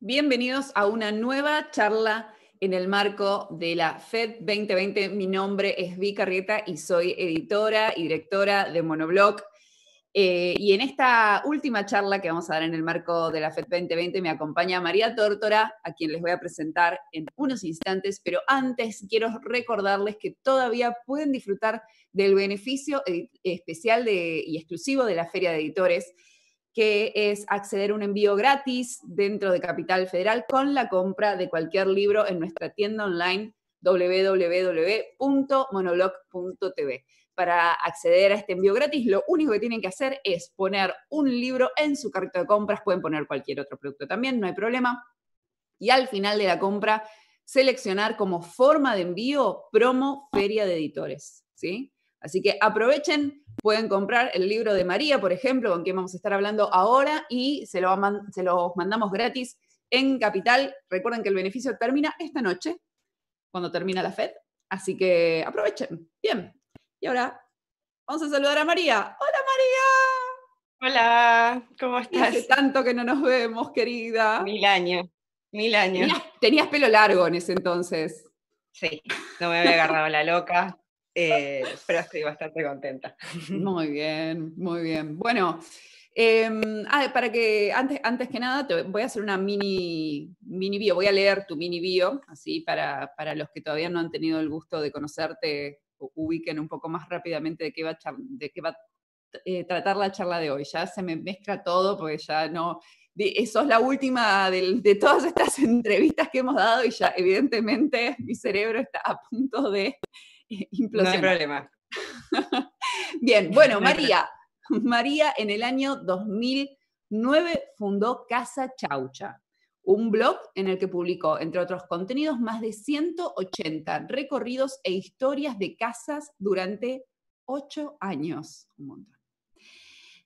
Bienvenidos a una nueva charla en el marco de la FED 2020. Mi nombre es Vi Rieta y soy editora y directora de Monoblog. Eh, y en esta última charla que vamos a dar en el marco de la FED 2020 me acompaña María Tórtora, a quien les voy a presentar en unos instantes, pero antes quiero recordarles que todavía pueden disfrutar del beneficio eh, especial y exclusivo de la Feria de Editores, que es acceder a un envío gratis dentro de Capital Federal con la compra de cualquier libro en nuestra tienda online www.monolog.tv para acceder a este envío gratis, lo único que tienen que hacer es poner un libro en su carrito de compras, pueden poner cualquier otro producto también, no hay problema. Y al final de la compra, seleccionar como forma de envío promo feria de editores, ¿sí? Así que aprovechen, pueden comprar el libro de María, por ejemplo, con quien vamos a estar hablando ahora, y se lo, se los mandamos gratis en Capital. Recuerden que el beneficio termina esta noche, cuando termina la FED. Así que aprovechen. Bien, y ahora vamos a saludar a María. ¡Hola María! Hola, ¿cómo estás? Hace tanto que no nos vemos, querida. Mil años, mil años. Tenías, pelo largo en ese entonces. Sí, no me había agarrado la loca. Eh, pero estoy bastante contenta. Muy bien, muy bien. Bueno, em, ah, para que antes, antes que nada te voy a hacer una mini, mini bio, voy a leer tu mini bio, así para, para los que todavía no han tenido el gusto de conocerte ubiquen un poco más rápidamente de qué va a, eh, tratar la charla de hoy. Ya se me mezcla todo porque ya no... Eso eh, es la última de, todas estas entrevistas que hemos dado y ya evidentemente mi cerebro está a punto de implosionar. No hay problema. Bien, bueno, María. María en el año 2009 fundó Casa Chaucha un blog en el que publicó, entre otros contenidos, más de 180 recorridos e historias de casas durante ocho años.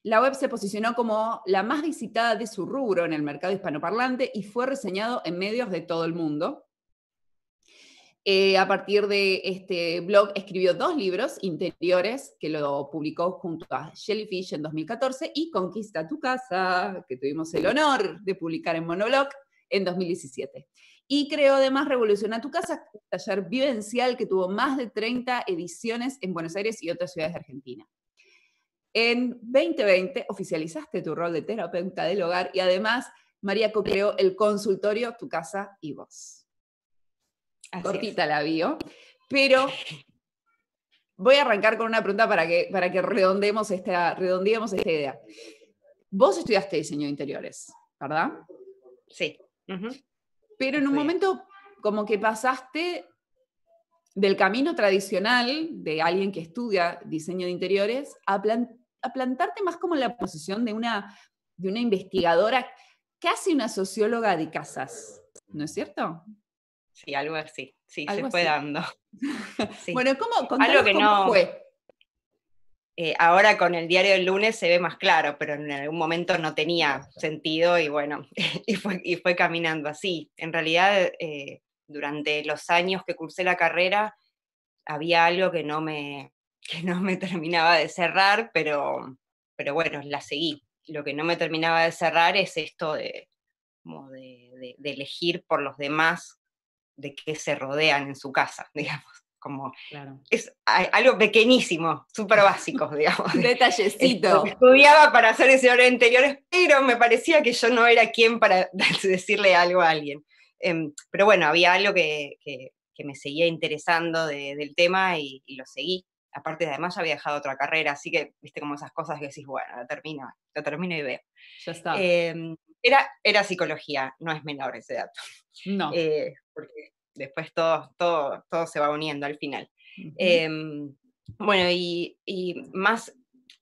La web se posicionó como la más visitada de su rubro en el mercado hispanoparlante y fue reseñado en medios de todo el mundo. Eh, a partir de este blog escribió dos libros interiores que lo publicó junto a Jellyfish en 2014 y Conquista tu casa, que tuvimos el honor de publicar en Monoblog en 2017. Y creó además a tu casa, taller vivencial que tuvo más de 30 ediciones en Buenos Aires y otras ciudades de Argentina. En 2020 oficializaste tu rol de terapeuta del hogar y además María co-creó el consultorio Tu casa y vos. Cortita la vio, pero voy a arrancar con una pregunta para que, para que redondemos esta, redondeemos esta idea. Vos estudiaste diseño de interiores, ¿verdad? Sí. Pero en un momento como que pasaste del camino tradicional de alguien que estudia diseño de interiores a, plantarte más como en la posición de una, de una investigadora, casi una socióloga de casas, ¿no es cierto? Sí, algo así, sí, se fue dando. bueno, ¿cómo, cómo fue? Eh, ahora con el diario del lunes se ve más claro, pero en algún momento no tenía sentido y bueno, y, fue, caminando así. En realidad, eh, durante los años que cursé la carrera, había algo que no me, que no me terminaba de cerrar, pero, pero bueno, la seguí. Lo que no me terminaba de cerrar es esto de, de, de elegir por los demás de qué se rodean en su casa, digamos como es algo pequeñísimo, súper básico, digamos. Detallecito. Estudiaba para hacer ese de anterior pero me parecía que yo no era quien para decirle algo a alguien. Em, pero bueno, había algo que, que, me seguía interesando del tema y, lo seguí. Aparte, además, había dejado otra carrera, así que, viste, como esas cosas que decís, bueno, lo termino, lo termino y veo. Ya está. Em, era, era psicología, no es menor ese dato. No. Eh, porque después todo, todo, todo se va uniendo al final. Em, bueno, y, más,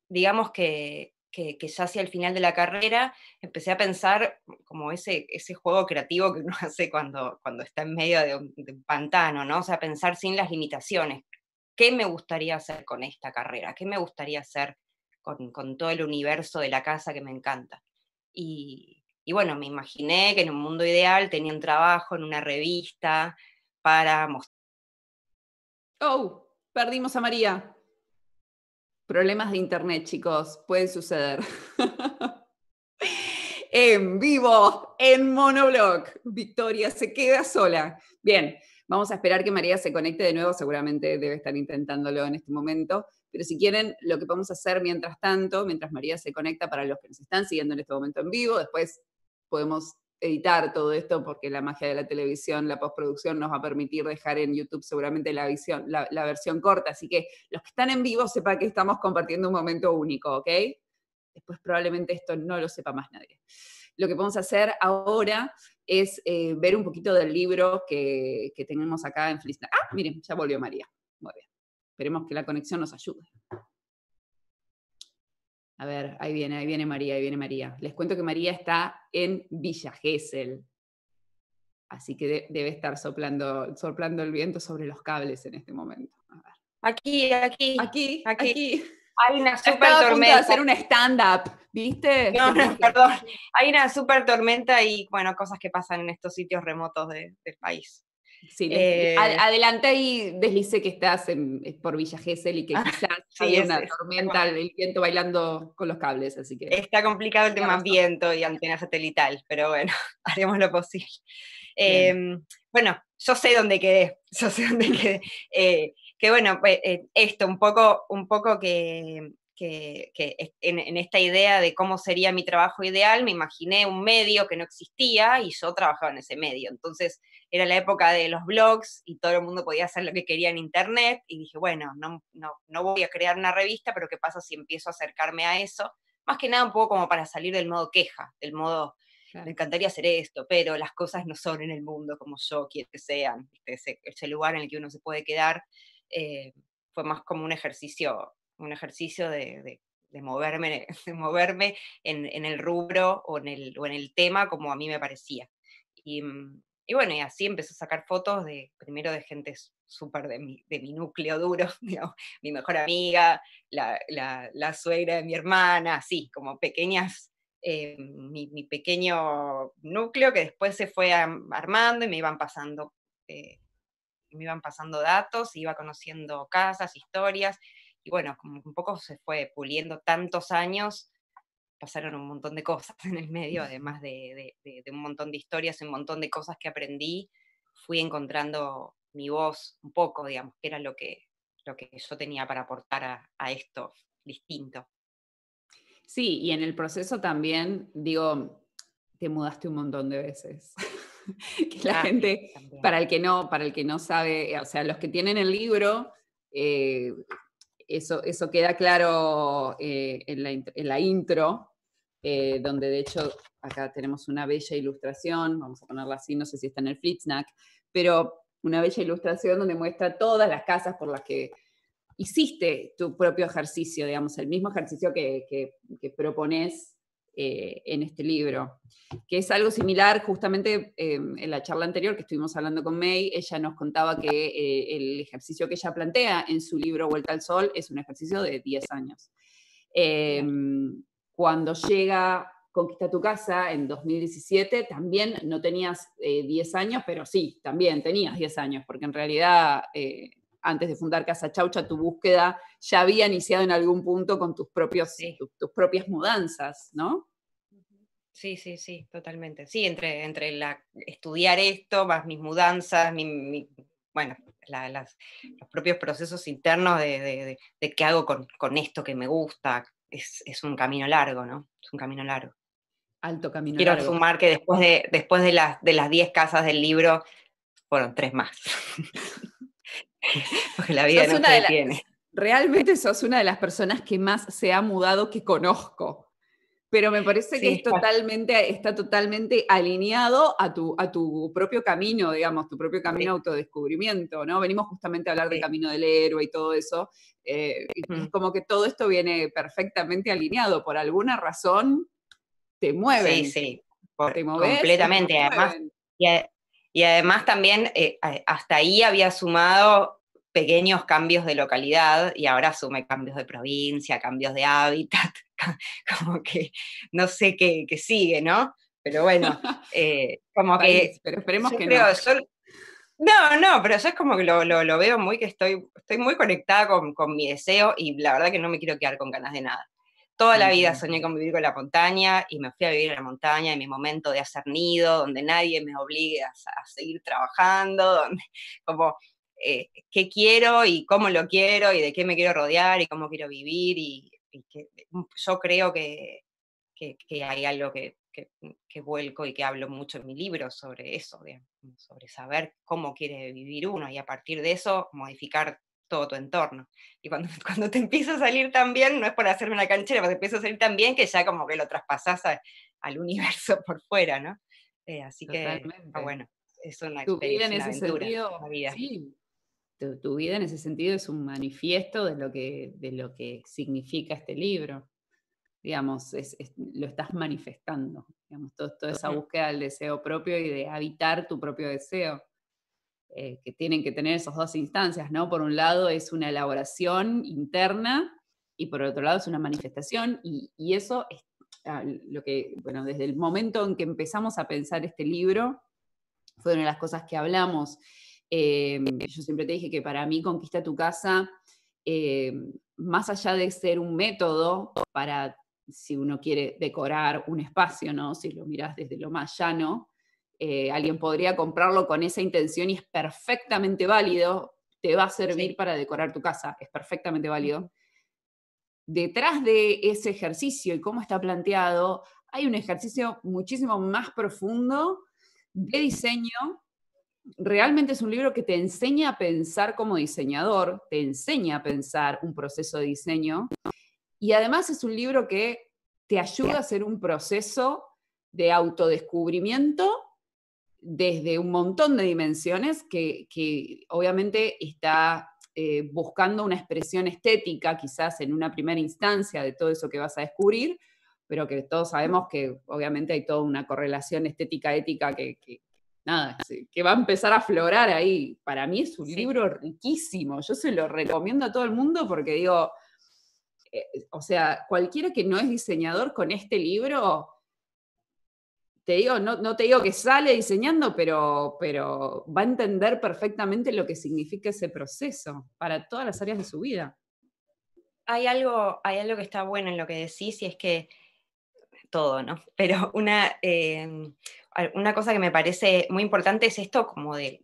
digamos que, que, ya hacia el final de la carrera, empecé a pensar como ese, ese juego creativo que uno hace cuando, cuando está en medio de un, pantano, ¿no? O sea, pensar sin las limitaciones. ¿Qué me gustaría hacer con esta carrera? ¿Qué me gustaría hacer con, con todo el universo de la casa que me encanta? Y, y bueno, me imaginé que en un mundo ideal tenía un trabajo en una revista para mostrar. Oh, perdimos a María. Problemas de internet, chicos, pueden suceder. en vivo, en monoblog. Victoria se queda sola. Bien, vamos a esperar que María se conecte de nuevo, seguramente debe estar intentándolo en este momento. Pero si quieren, lo que podemos hacer mientras tanto, mientras María se conecta, para los que nos están siguiendo en este momento en vivo, después podemos editar todo esto porque la magia de la televisión, la postproducción nos va a permitir dejar en YouTube seguramente la, visión, la, versión corta. Así que los que están en vivo sepan que estamos compartiendo un momento único, ¿ok? Después probablemente esto no lo sepa más nadie. Lo que podemos hacer ahora es eh, ver un poquito del libro que, que tenemos acá en Feliz. Ah, miren, ya volvió María. Muy bien. Esperemos que la conexión nos ayude. A ver, ahí viene, ahí viene María, ahí viene María. Les cuento que María está en Villa Gesell. Así que debe estar soplando, soplando el viento sobre los cables en este momento. Aquí, aquí. Aquí, aquí. Hay una super tormenta. A hacer un stand-up, ¿viste? No, perdón. Hay una super tormenta y, bueno, cosas que pasan en estos sitios remotos del país. Sí, eh, adelante y deslice que estás por Villa Gesell y que ah, quizás una tormenta, el viento bailando con los cables, así que... Está complicado el tema viento y antena satelital, pero bueno, haremos lo posible. Em, bueno, yo sé dónde quedé, yo sé dónde quedé. Eh, que bueno, pues, eh, esto, un poco, un poco que que, en, esta idea de cómo sería mi trabajo ideal, me imaginé un medio que no existía y yo trabajaba en ese medio. Entonces era la época de los blogs y todo el mundo podía hacer lo que quería en Internet y dije, bueno, no, no, voy a crear una revista, pero ¿qué pasa si empiezo a acercarme a eso? Más que nada un poco como para salir del modo queja, del modo... Me encantaría hacer esto, pero las cosas no son en el mundo como yo quiero que sean. Ese, lugar en el que uno se puede quedar eh, fue más como un ejercicio un ejercicio de, moverme, de moverme en, el rubro o en el, o en el tema como a mí me parecía. Y, mm, bueno, y así empecé a sacar fotos de, primero de gente súper de mi, de mi núcleo duro, mi mejor amiga, la, la, suegra de mi hermana, así, como pequeñas, eh, mi, mi, pequeño núcleo que después se fue armando y me iban pasando, eh, me iban pasando datos, iba conociendo casas, historias, y bueno, como un poco se fue puliendo tantos años, pasaron un montón de cosas en el medio, además de, un montón de historias, un montón de cosas que aprendí, fui encontrando mi voz un poco, digamos, que era lo que, lo que yo tenía para aportar a, esto distinto. Sí, y en el proceso también, digo, te mudaste un montón de veces. que la ah, gente, para el que no, para el que no sabe, o sea, los que tienen el libro, eh, eso, queda claro eh, en, la, intro, eh, donde de hecho acá tenemos una bella ilustración, vamos a ponerla así, no sé si está en el snack pero una bella ilustración donde muestra todas las casas por las que hiciste tu propio ejercicio, digamos, el mismo ejercicio que, que, que propones eh, en este libro, que es algo similar justamente eh, en la charla anterior que estuvimos hablando con May, ella nos contaba que eh, el ejercicio que ella plantea en su libro Vuelta al Sol es un ejercicio de 10 años. cuando llega Conquista tu casa en 2017, también no tenías 10 años, pero sí, también tenías 10 años, porque en realidad antes de fundar Casa Chaucha, tu búsqueda ya había iniciado en algún punto con tus, propios, tus propias mudanzas, ¿no? Sí, sí, sí, totalmente. Sí, entre, entre la, estudiar esto, más mis mudanzas, bueno, los propios procesos internos de, qué hago con, esto que me gusta, es, un camino largo, ¿no? Es un camino largo. Alto camino Quiero largo. Quiero sumar que después de, después de las de las casas del libro, fueron tres más. la vida Realmente sos una de las personas que más se ha mudado que conozco. Pero me parece que está. totalmente, está totalmente alineado a tu, a tu propio camino, digamos, tu propio camino de autodescubrimiento, ¿no? Venimos justamente a hablar del camino del héroe y todo eso. Eh, como que todo esto viene perfectamente alineado. Por alguna razón te mueve. Sí, sí. te completamente. Además, y además también eh, hasta ahí había sumado pequeños cambios de localidad y ahora sume cambios de provincia, cambios de hábitat, como que no sé qué, sigue, ¿no? Pero bueno, eh, como que... Pero esperemos que no. no, no, pero yo es como que lo, veo muy que estoy, estoy muy conectada con mi deseo y la verdad que no me quiero quedar con ganas de nada. Toda la vida soñé con vivir con la montaña y me fui a vivir en la montaña en mi momento de hacer nido, donde nadie me obligue a, seguir trabajando, donde como eh, qué quiero y cómo lo quiero y de qué me quiero rodear y cómo quiero vivir y, mm, yo creo que, hay algo que, vuelco y que hablo mucho en mi libro sobre eso, sobre saber cómo quiere vivir uno y a partir de eso modificar todo tu entorno. Y cuando, cuando te empieza a salir tan bien, no es por hacerme una canchera, pero te empieza a salir tan bien que ya como que lo traspasas al universo por fuera, ¿no? Eh, así que, ah, bueno, es una tu vida en ese sentido, Tu, vida en ese sentido es un manifiesto de lo que, de lo que significa este libro. Digamos, lo estás manifestando. Digamos, todo, toda esa búsqueda del deseo propio y de habitar tu propio deseo. Eh, que tienen que tener esas dos instancias, ¿no? Por un lado es una elaboración interna y por otro lado es una manifestación y, eso es ah, lo que, bueno, desde el momento en que empezamos a pensar este libro, fue una de las cosas que hablamos. Eh, yo siempre te dije que para mí Conquista tu casa, eh, más allá de ser un método para, si uno quiere decorar un espacio, ¿no? Si lo miras desde lo más llano, eh, alguien podría comprarlo con esa intención y es perfectamente válido, te va a servir para decorar tu casa, es perfectamente válido. Detrás de ese ejercicio y cómo está planteado, hay un ejercicio muchísimo más profundo de diseño. Realmente es un libro que te enseña a pensar como diseñador, te enseña a pensar un proceso de diseño y además es un libro que te ayuda a hacer un proceso de autodescubrimiento desde un montón de dimensiones que, obviamente está eh, buscando una expresión estética quizás en una primera instancia de todo eso que vas a descubrir, pero que todos sabemos que obviamente hay toda una correlación estética-ética que, que va a empezar a aflorar ahí. Para mí es un libro riquísimo, yo se lo recomiendo a todo el mundo porque digo, eh, o sea, cualquiera que no es diseñador con este libro te no, te digo que sale diseñando, pero, pero va a entender perfectamente lo que significa ese proceso para todas las áreas de su vida. Hay algo, hay algo que está bueno en lo que decís y es que todo, ¿no? Pero una, em, una cosa que me parece muy importante es esto como del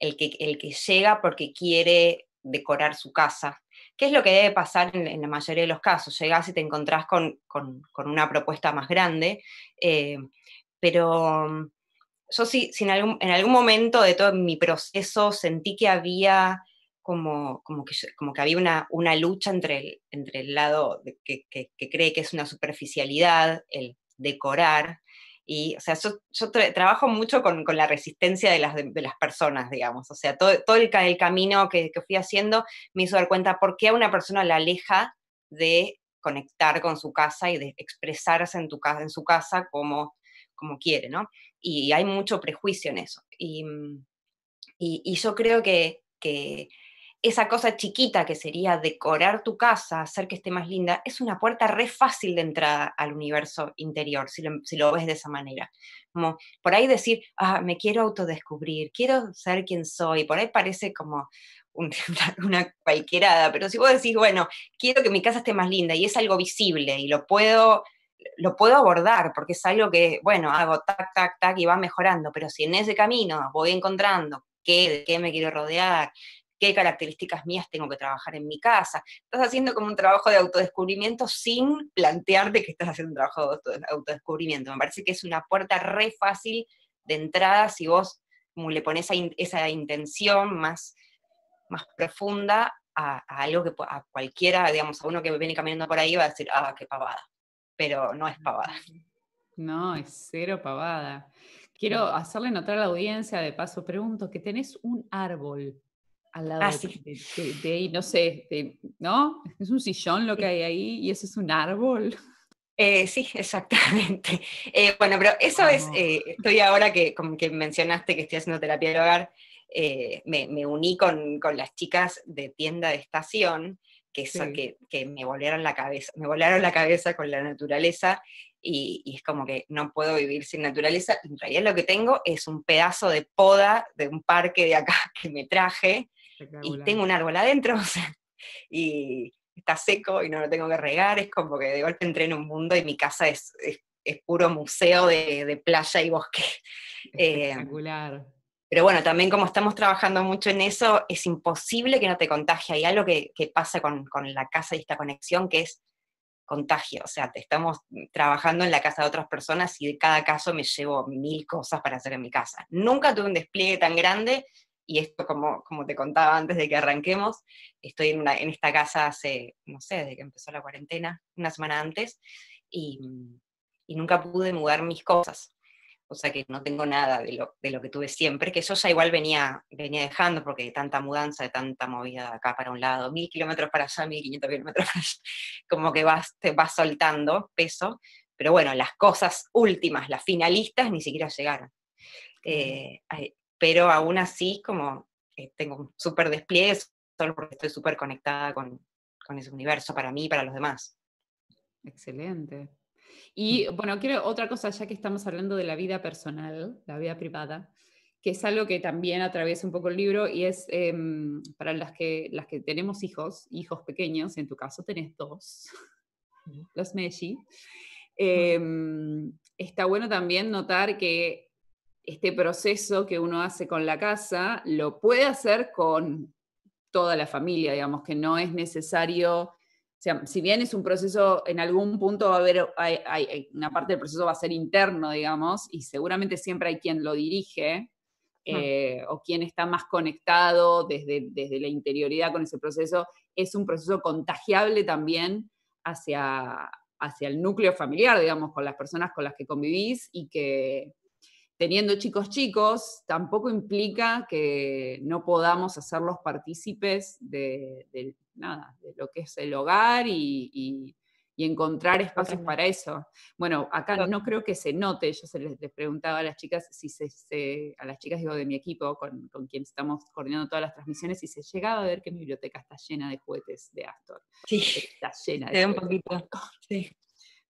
el que, el que llega porque quiere decorar su casa, ¿Qué es lo que debe pasar en, la mayoría de los casos? llegas y te encontrás con, una propuesta más grande, eh, pero mm, yo sí, en algún, momento de todo mi proceso sentí que había como, que, había una, lucha entre el, entre el lado que, que, cree que es una superficialidad, el decorar, y, o sea, yo, trabajo mucho con, la resistencia de las, personas, digamos, o sea, todo, todo el, camino que, fui haciendo me hizo dar cuenta por qué a una persona la aleja de conectar con su casa y de expresarse en, tu, en su casa como como quiere, ¿no? Y hay mucho prejuicio en eso. Y, mm, yo creo que, esa cosa chiquita que sería decorar tu casa, hacer que esté más linda, es una puerta re fácil de entrada al universo interior, si lo, ves de esa manera. por ahí decir, ah, me quiero autodescubrir, quiero ser quién soy, por ahí parece como una cualquierada, pero si vos decís, bueno, quiero que mi casa esté más linda y es algo visible y lo puedo lo puedo abordar porque es algo que, bueno, hago tac, tac, tac y va mejorando, pero si en ese camino voy encontrando qué, de qué me quiero rodear, qué características mías tengo que trabajar en mi casa, estás haciendo como un trabajo de autodescubrimiento sin plantearte que estás haciendo un trabajo de autodescubrimiento. Me parece que es una puerta re fácil de entrada si vos le pones esa intención más, más profunda a, a, algo que a cualquiera, digamos, a uno que viene caminando por ahí va a decir, ah, qué pavada pero no es pavada. No, es cero pavada. Quiero hacerle notar a la audiencia, de paso pregunto, que tenés un árbol al lado ah, de, ahí, no sé, ¿no? Es un sillón lo que hay ahí y eso es un árbol. Eh, sí, exactamente. Eh, bueno, pero eso es, eh, estoy ahora que, como que mencionaste que estoy haciendo terapia de hogar, me, uní con, con, las chicas de tienda de estación que, eso, que, me volaron la cabeza, me volaron la cabeza con la naturaleza y, es como que no puedo vivir sin naturaleza. En realidad lo que tengo es un pedazo de poda de un parque de acá que me traje y tengo un árbol adentro y está seco y no lo tengo que regar. Es como que de golpe entré en un mundo y mi casa es, puro museo de, playa y bosque. Em, Espectacular. Pero bueno, también como estamos trabajando mucho en eso, es imposible que no te contagie. Hay algo que, pasa con, la casa y esta conexión que es contagio. O sea, te estamos trabajando en la casa de otras personas y de cada caso me llevo mil cosas para hacer en mi casa. Nunca tuve un despliegue tan grande y esto, como, te contaba antes de que arranquemos, estoy en, una, esta casa hace, no sé, desde que empezó la cuarentena, una semana antes, y nunca pude mudar mis cosas o sea que no tengo nada de lo, que tuve siempre, que ya igual venía, venía dejando porque tanta mudanza, de tanta movida de acá para un lado, mil kilómetros para allá, mil quinientos kilómetros para allá, como que vas, te vas soltando peso, pero bueno, las cosas últimas, las finalistas, ni siquiera llegaron. Eh, pero aún así, como eh, tengo un súper despliegue, solo porque estoy súper conectada con, con ese universo para mí y para los demás. Excelente. Y bueno, quiero otra cosa, ya que estamos hablando de la vida personal, la vida privada, que es algo que también atraviesa un poco el libro y es em, para las que, las que tenemos hijos, hijos pequeños, en tu caso tenés dos, los Meji, em, está bueno también notar que este proceso que uno hace con la casa lo puede hacer con toda la familia, digamos, que no es necesario si bien es un proceso, en algún punto va a haber, hay, una parte del proceso va a ser interno, digamos, y seguramente siempre hay quien lo dirige eh, o quien está más conectado desde, desde la interioridad con ese proceso. Es un proceso contagiable también hacia, hacia el núcleo familiar, digamos, con las personas con las que convivís y que, teniendo chicos chicos, tampoco implica que no podamos hacerlos partícipes de, nada, de lo que es el hogar y, encontrar espacios para eso. Bueno, acá no, creo que se note, yo se les, preguntaba a las chicas, si se, a las chicas digo de mi equipo, con, con, quien estamos coordinando todas las transmisiones, si se llegaba a ver que mi biblioteca está llena de juguetes de Astor. Sí, está llena. De un poquito. Sí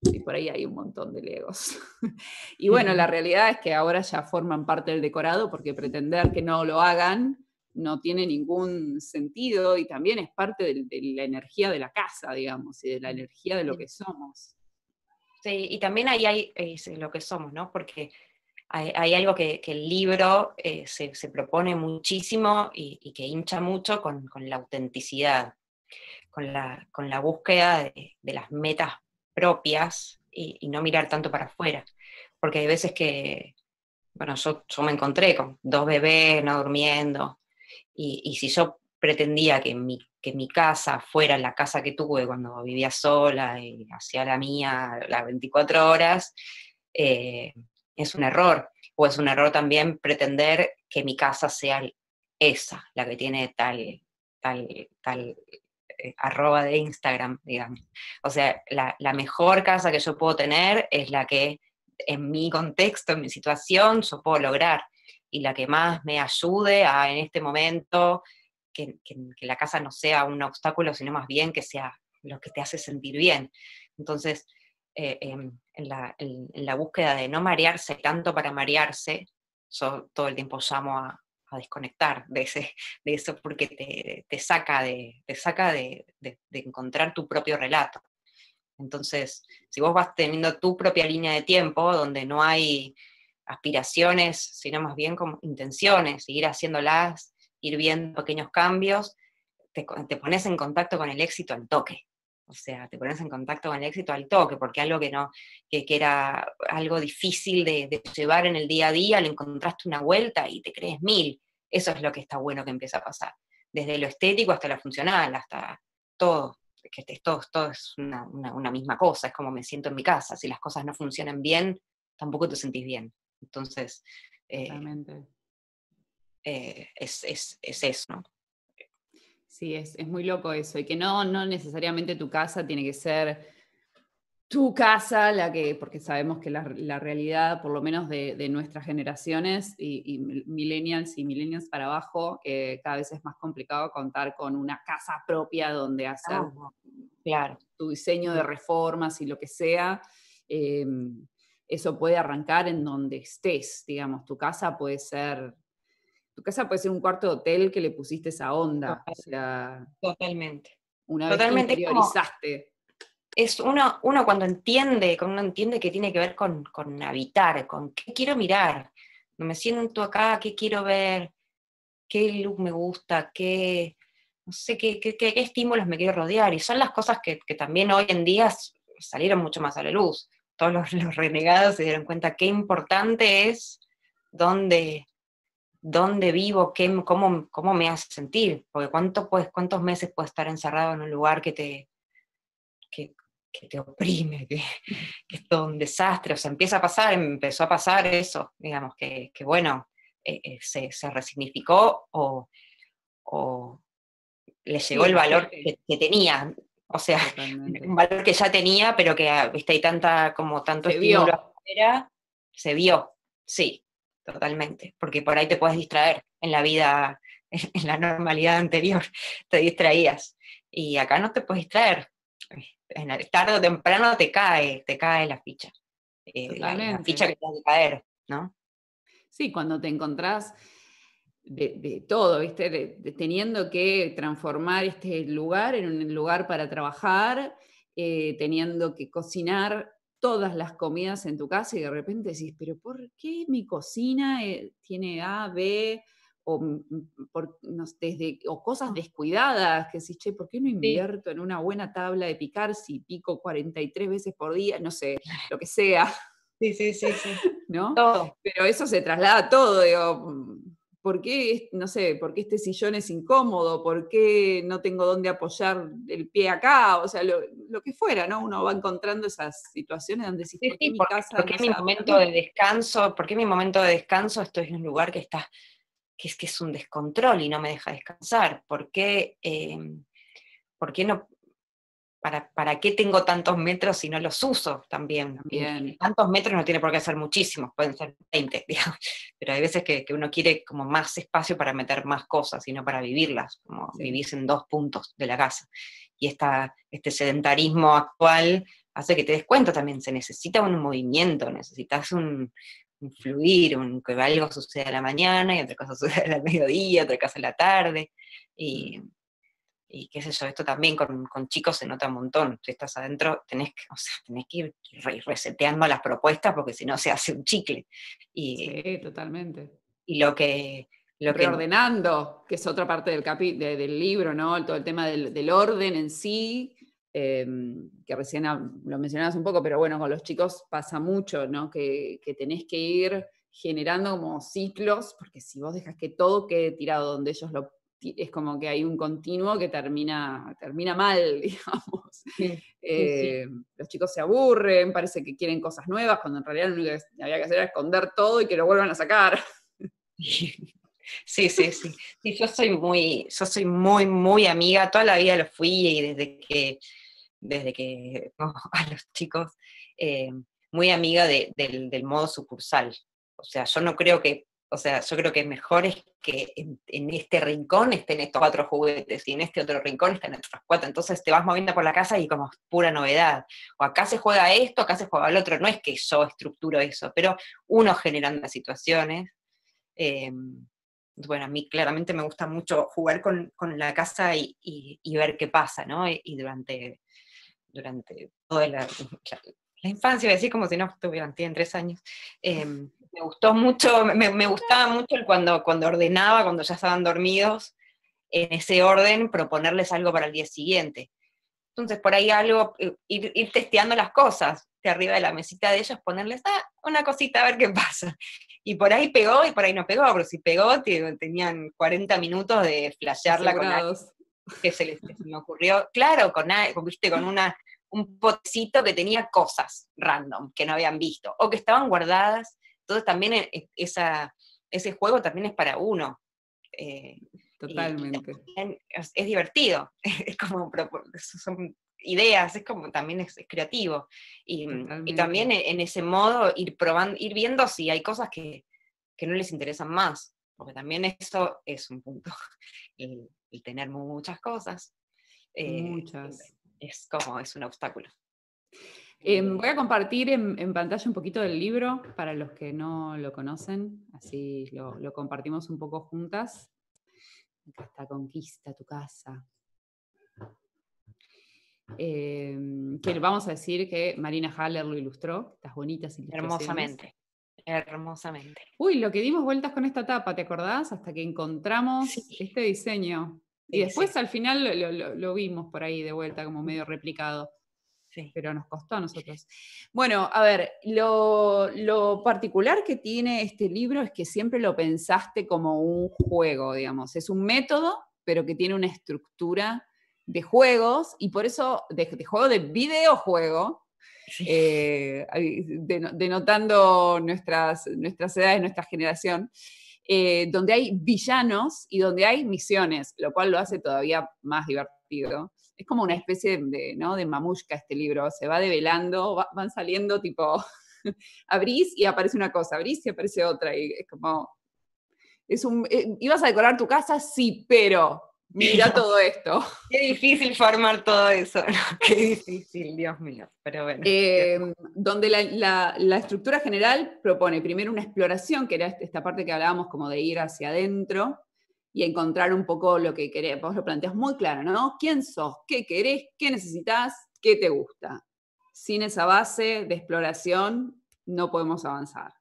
y por ahí hay un montón de legos. y bueno, la realidad es que ahora ya forman parte del decorado porque pretender que no lo hagan no tiene ningún sentido y también es parte de, la energía de la casa, digamos, y de la energía de lo que somos. Sí, y también ahí hay lo que somos, ¿no? Porque hay, algo que, el libro eh, se, propone muchísimo y, que hincha mucho con, la autenticidad, con la, con la búsqueda de las metas propias y, no mirar tanto para afuera. Porque hay veces que, bueno, yo, me encontré con dos bebés no durmiendo y, si yo pretendía que mi, que mi casa fuera la casa que tuve cuando vivía sola y hacía la mía las 24 horas, eh, es un error. O es un error también pretender que mi casa sea esa, la que tiene tal, tal, tal eh, de Instagram, digamos. O sea, la, mejor casa que yo puedo tener es la que en mi contexto, en mi situación, yo puedo lograr y la que más me ayude a en este momento que, la casa no sea un obstáculo, sino más bien que sea lo que te hace sentir bien. Entonces, eh, em, en, la, la, búsqueda de no marearse tanto para marearse, todo el tiempo llamo a, a desconectar de, ese, de eso porque te, saca, de, saca de, encontrar tu propio relato. Entonces, si vos vas teniendo tu propia línea de tiempo, donde no hay aspiraciones, sino más bien como intenciones, seguir haciéndolas, ir viendo pequeños cambios, te, te pones en contacto con el éxito al toque. O sea, te pones en contacto con el éxito al toque, porque algo que no, que, era algo difícil de, llevar en el día a día, lo encontraste una vuelta y te crees mil. Eso es lo que está bueno que empieza a pasar. Desde lo estético hasta lo funcional, hasta todo. Que todo, es una, misma cosa, es como me siento en mi casa. Si las cosas no funcionan bien, tampoco te sentís bien. Entonces, eh, eh, es, es, eso, ¿no? sí, es, muy loco eso. Y que no, no necesariamente tu casa tiene que ser tu casa, la que, porque sabemos que la, realidad, por lo menos de, nuestras generaciones y, millennials y millennials para abajo, eh, cada vez es más complicado contar con una casa propia donde hacer ah, tu diseño de reformas y lo que sea. Eh, eso puede arrancar en donde estés, digamos, tu casa puede ser tu casa puede ser un cuarto de hotel que le pusiste esa onda. Totalmente. O Totalmente. Una vez Es, uno, cuando entiende, cuando uno entiende que tiene que ver con, habitar, con qué quiero mirar. No me siento acá, qué quiero ver, qué luz me gusta, qué, no sé qué, estímulos me quiero rodear. Y son las cosas que, también hoy en día salieron mucho más a la luz. Todos los, los, renegados se dieron cuenta qué importante es dónde, dónde vivo, qué, cómo, me hace sentir, porque cuánto cuántos meses puedes estar encerrado en un lugar que te, te oprime, que, es todo un desastre, o sea, empieza a pasar, empezó a pasar eso, digamos, que, bueno, eh, eh, se, resignificó o, le llegó el valor que, tenía, o sea, un valor que ya tenía, pero que, ah, viste, hay tanta, como tanto se se vio, sí, totalmente, porque por ahí te puedes distraer en la vida, en la normalidad anterior, te distraías. Y acá no te puedes distraer. En tarde o temprano te cae, te cae la ficha. Eh, la, ficha que te va a caer, ¿no? Sí, cuando te encontrás de, todo, ¿viste? teniendo que transformar este lugar en un lugar para trabajar, eh, teniendo que cocinar todas las comidas en tu casa y de repente decís, pero ¿por qué mi cocina eh, tiene A, B? O, desde, o cosas ah. descuidadas, que decís, che, ¿por qué no invierto en una buena tabla de picar si pico 43 veces por día? No sé, lo que sea. Sí, sí, sí, sí. ¿No? Pero eso se traslada a todo, digo, mm, ¿por qué, no sé, por qué este sillón es incómodo? ¿Por qué no tengo dónde apoyar el pie acá? O sea, lo, que fuera, ¿no? Uno va encontrando esas situaciones donde si sí, en mi casa mi momento de descanso, ¿por qué mi momento de descanso estoy en un lugar que está, que es que es un descontrol y no me deja descansar? ¿Por eh, ¿por qué no, para, ¿para qué tengo tantos metros si no los uso también? Tantos metros no tiene por qué ser muchísimos, pueden ser 20, digamos. pero hay veces que, uno quiere como más espacio para meter más cosas y no para vivirlas, como en dos puntos de la casa. Y este sedentarismo actual hace que te des cuenta también, se necesita un movimiento, necesitas un, fluir, un, que algo suceda a la mañana y otra cosa suceda al mediodía, otra cosa a la tarde. Y, mm y qué sé yo, esto también con, chicos se nota un montón, si estás adentro tenés, o sea, tenés que ir reseteando las propuestas porque si no se hace un chicle. Y, sí, totalmente. Y lo que... Lo Reordenando, que... que es otra parte del, capi del libro, ¿no? Todo el tema del, orden en sí, em, que recién lo mencionabas un poco, pero bueno, con los chicos pasa mucho, ¿no? Que, que tenés que ir generando como ciclos, porque si vos dejas que todo quede tirado donde ellos lo es como que hay un continuo que termina, termina mal, digamos. Eh, los chicos se aburren, parece que quieren cosas nuevas, cuando en realidad lo único que había que hacer era esconder todo y que lo vuelvan a sacar. Sí, sí, sí. yo soy muy, yo soy muy, muy amiga, toda la vida lo fui y desde que, desde que a los chicos, eh, muy amiga del modo sucursal. O sea, yo no creo que o sea, yo creo que mejor es que en, este rincón estén estos cuatro juguetes y en este otro rincón estén estos cuatro. Entonces te vas moviendo por la casa y como pura novedad. O acá se juega esto, acá se juega el otro. No es que yo estructuro eso, pero uno generando situaciones. Eh, bueno, a mí claramente me gusta mucho jugar con, la casa y, ver qué pasa, ¿no? Y, durante, durante toda la, la infancia, decir como si no estuvieran tienen tres años. Em, me gustó mucho, me, gustaba mucho cuando, cuando ordenaba, cuando ya estaban dormidos, en ese orden, proponerles algo para el día siguiente. Entonces, por ahí algo, eh, ir, testeando las cosas, de arriba de la mesita de ellos, ponerles, ah, una cosita, a ver qué pasa. Y por ahí pegó y por ahí no pegó, pero si pegó, tenían 40 minutos de flashearla con algo que se les, me ocurrió, claro, con, con una un pocito que tenía cosas random que no habían visto o que estaban guardadas. Entonces también e, e, esa, ese juego también es para uno. Eh, Totalmente. Es, divertido, es como son ideas, es como también es, creativo. Y, también e, en ese modo ir probando, ir viendo si hay cosas que, no les interesan más, porque también eso es un punto, el, tener muchas cosas. Eh, muchas es como, es un obstáculo. Em, voy a eh. compartir en, pantalla un poquito del libro para los que no lo conocen, así lo, compartimos un poco juntas. Acá Conquista tu casa. Em, vamos a decir que Marina Haller lo ilustró, estas bonitas Hermosamente, hermosamente. Uy, lo que dimos vueltas con esta tapa, ¿te acordás? Hasta que encontramos este diseño. Y después al final lo, vimos por ahí de vuelta, como medio replicado. Sí. Pero nos costó a nosotros. Bueno, a ver, lo, particular que tiene este libro es que siempre lo pensaste como un juego, digamos. Es un método, pero que tiene una estructura de juegos y por eso de, juego de videojuego, eh, denotando nuestras, nuestras edades, nuestra generación. Eh, donde hay villanos y donde hay misiones, lo cual lo hace todavía más divertido. Es como una especie de, ¿no? de mamushka este libro, se va develando, van saliendo tipo, abrís y aparece una cosa, abrís y aparece otra, y es como, es un, eh, ¿ibas a decorar tu casa? Sí, pero Mira todo esto. Qué difícil formar todo eso, qué difícil, Dios mío, pero bueno. Em, donde la, estructura general propone primero una exploración, que era este, esta parte que hablábamos como de ir hacia adentro y encontrar un poco lo que querés, vos lo planteas muy claro, ¿no? ¿Quién sos? ¿Qué querés? ¿Qué necesitas? ¿Qué te gusta? Sin esa base de exploración no podemos avanzar.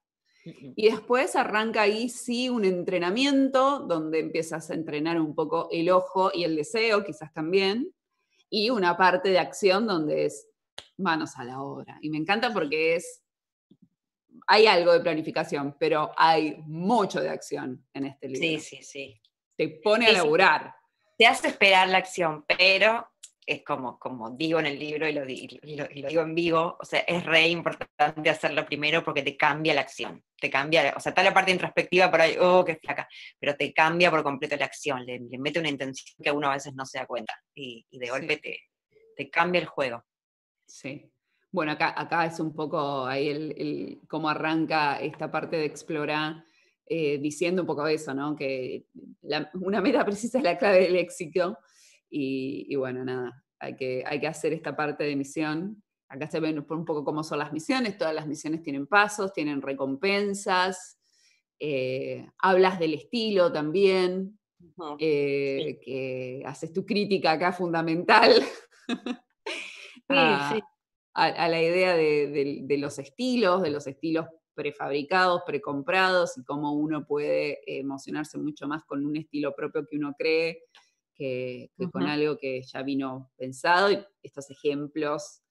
Mm, mm. Y después arranca ahí sí un entrenamiento donde empiezas a entrenar un poco el ojo y el deseo, quizás también, y una parte de acción donde es manos a la obra. Y me encanta porque es, hay algo de planificación, pero hay mucho de acción en este libro. Sí, sí, sí. Te pone a laburar. Te hace esperar la acción, pero es como, como digo en el libro y lo, digo en vivo, o sea, es re importante hacerlo primero porque te cambia la acción, te cambia, o sea, está la parte introspectiva por ahí, oh, qué flaca, pero te cambia por completo la acción, le, mete una intención que uno a veces no se da cuenta y, de golpe te, cambia el juego. Sí. Bueno, acá, acá es un poco ahí el, cómo arranca esta parte de explorar. Eh, diciendo un poco eso, ¿no? que una meta precisa es la clave del éxito y, bueno, nada, hay que, hay que hacer esta parte de misión. Acá se ven un poco cómo son las misiones, todas las misiones tienen pasos, tienen recompensas, eh, hablas del estilo también, eh, que haces tu crítica acá fundamental a, la idea de los estilos, de los estilos prefabricados, precomprados y cómo uno puede eh, emocionarse mucho más con un estilo propio que uno cree que, con algo que ya vino pensado y estos ejemplos